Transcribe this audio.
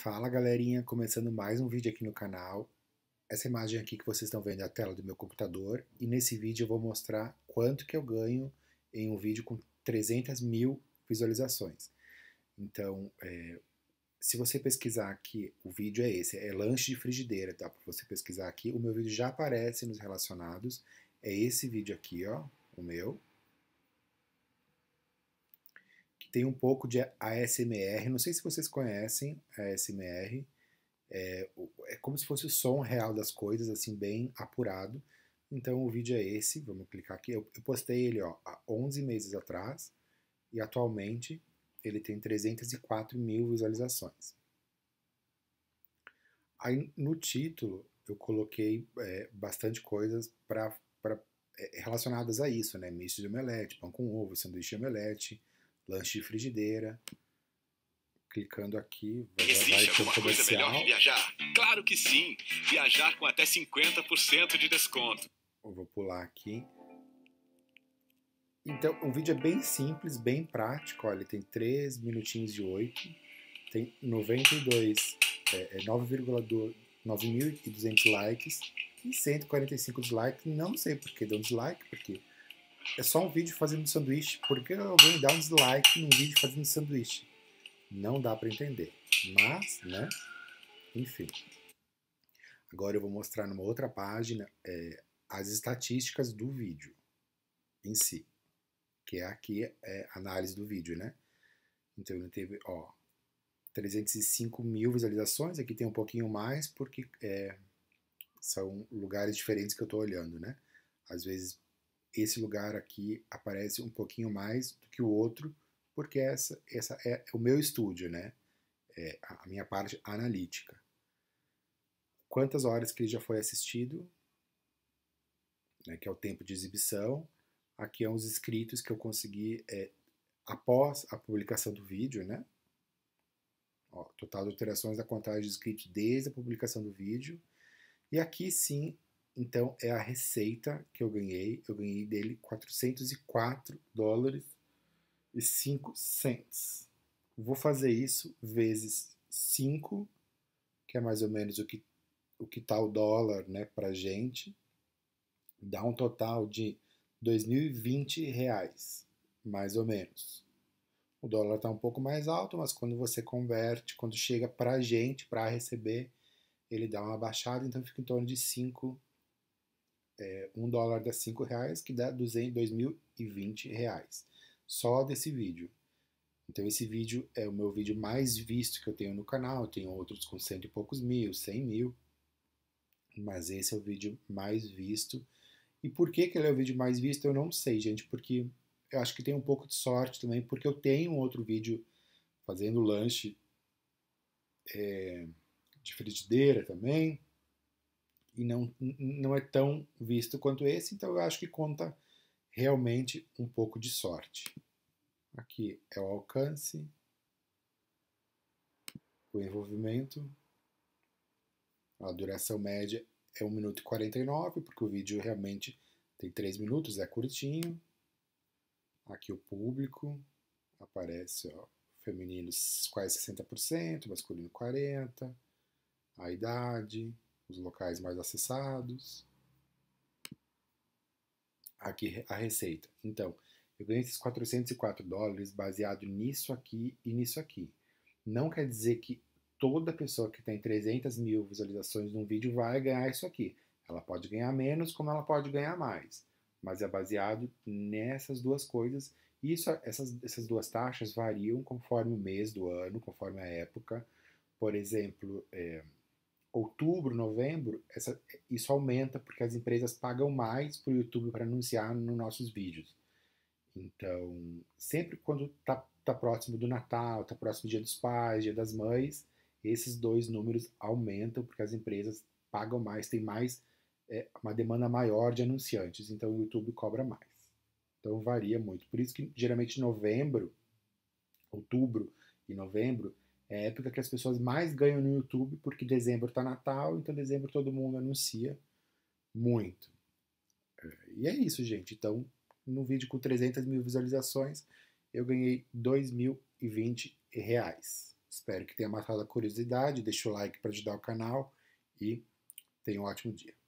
Fala galerinha, começando mais um vídeo aqui no canal. Essa imagem aqui que vocês estão vendo é a tela do meu computador e nesse vídeo eu vou mostrar quanto que eu ganho em um vídeo com 300 mil visualizações. Então, é, se você pesquisar aqui, o vídeo é esse, é lanche de frigideira, tá? Para você pesquisar aqui, o meu vídeo já aparece nos relacionados, é esse vídeo aqui, ó, o meu, tem um pouco de ASMR, não sei se vocês conhecem ASMR, é, é como se fosse o som real das coisas, assim, bem apurado. Então o vídeo é esse, vamos clicar aqui. Eu, eu postei ele ó, há 11 meses atrás e atualmente ele tem 304 mil visualizações. Aí no título eu coloquei é, bastante coisas para é, relacionadas a isso, né? Misto de omelete, pão com ovo, sanduíche de omelete, lanche de frigideira. Clicando aqui, vai, Existe vai alguma comercial. coisa melhor que viajar? Claro que sim! Viajar com até 50% de desconto. Eu vou pular aqui. Então, o vídeo é bem simples, bem prático. Olha, tem 3 minutinhos de 8, tem 92, é, é 9.200 likes e 145 dislikes. Não sei por que deu um dislike, porque é só um vídeo fazendo sanduíche, por que alguém dá um dislike num vídeo fazendo sanduíche? Não dá para entender. Mas, né? Enfim. Agora eu vou mostrar numa outra página é, as estatísticas do vídeo em si. Que é aqui é, análise do vídeo, né? Então ele teve, ó, 305 mil visualizações. Aqui tem um pouquinho mais, porque é, são lugares diferentes que eu estou olhando, né? Às vezes esse lugar aqui aparece um pouquinho mais do que o outro, porque essa, essa é, é o meu estúdio, né? É a minha parte analítica. Quantas horas que ele já foi assistido, né, que é o tempo de exibição. Aqui é os inscritos que eu consegui é, após a publicação do vídeo, né? Ó, total de alterações da contagem de escritos desde a publicação do vídeo. E aqui sim então é a receita que eu ganhei. Eu ganhei dele 404 dólares e 5 cents. Vou fazer isso vezes 5, que é mais ou menos o que o que tá o dólar, né, pra gente. Dá um total de 2020 reais, mais ou menos. O dólar está um pouco mais alto, mas quando você converte, quando chega para a gente para receber, ele dá uma baixada, então fica em torno de 5 é, um dólar dá cinco reais, que dá 200, 2020 reais. Só desse vídeo. Então esse vídeo é o meu vídeo mais visto que eu tenho no canal. Eu tenho outros com cento e poucos mil, cem mil. Mas esse é o vídeo mais visto. E por que, que ele é o vídeo mais visto? Eu não sei, gente, porque eu acho que tem um pouco de sorte também, porque eu tenho outro vídeo fazendo lanche é, de frigideira também e não, não é tão visto quanto esse, então eu acho que conta realmente um pouco de sorte. Aqui é o alcance, o envolvimento, a duração média é 1 minuto e 49, porque o vídeo realmente tem 3 minutos, é curtinho. Aqui o público, aparece ó, feminino quase 60%, masculino 40%, a idade, os locais mais acessados. Aqui a receita. Então, eu ganhei esses 404 dólares baseado nisso aqui e nisso aqui. Não quer dizer que toda pessoa que tem 300 mil visualizações num vídeo vai ganhar isso aqui. Ela pode ganhar menos, como ela pode ganhar mais. Mas é baseado nessas duas coisas. E isso, essas, essas duas taxas variam conforme o mês do ano, conforme a época. Por exemplo, é, outubro, novembro, essa, isso aumenta porque as empresas pagam mais para o YouTube para anunciar nos nossos vídeos. Então, sempre quando está tá próximo do Natal, está próximo do Dia dos Pais, Dia das Mães, esses dois números aumentam porque as empresas pagam mais, tem mais é, uma demanda maior de anunciantes, então o YouTube cobra mais. Então varia muito. Por isso que geralmente novembro, outubro e novembro é a época que as pessoas mais ganham no YouTube, porque dezembro está Natal, então dezembro todo mundo anuncia muito. É, e é isso, gente. Então, no vídeo com 300 mil visualizações, eu ganhei 2.020 reais. Espero que tenha matado a curiosidade, deixa o like para ajudar o canal e tenha um ótimo dia.